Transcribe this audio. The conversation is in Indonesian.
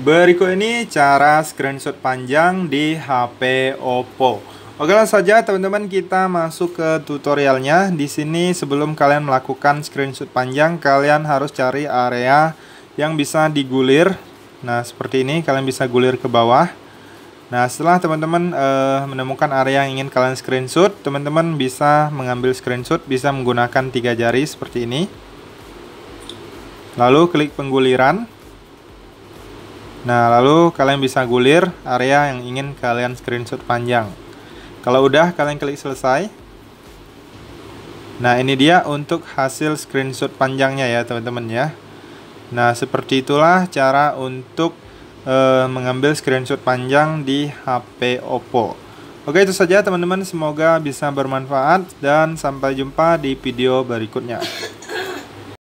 Berikut ini cara screenshot panjang di HP Oppo. Oke langsung saja teman-teman kita masuk ke tutorialnya. Di sini sebelum kalian melakukan screenshot panjang, kalian harus cari area yang bisa digulir. Nah, seperti ini kalian bisa gulir ke bawah. Nah, setelah teman-teman eh, menemukan area yang ingin kalian screenshot, teman-teman bisa mengambil screenshot bisa menggunakan tiga jari seperti ini. Lalu klik pengguliran. Nah, lalu kalian bisa gulir area yang ingin kalian screenshot panjang. Kalau udah, kalian klik selesai. Nah, ini dia untuk hasil screenshot panjangnya ya, teman-teman ya. Nah, seperti itulah cara untuk eh, mengambil screenshot panjang di HP Oppo. Oke, itu saja teman-teman. Semoga bisa bermanfaat dan sampai jumpa di video berikutnya.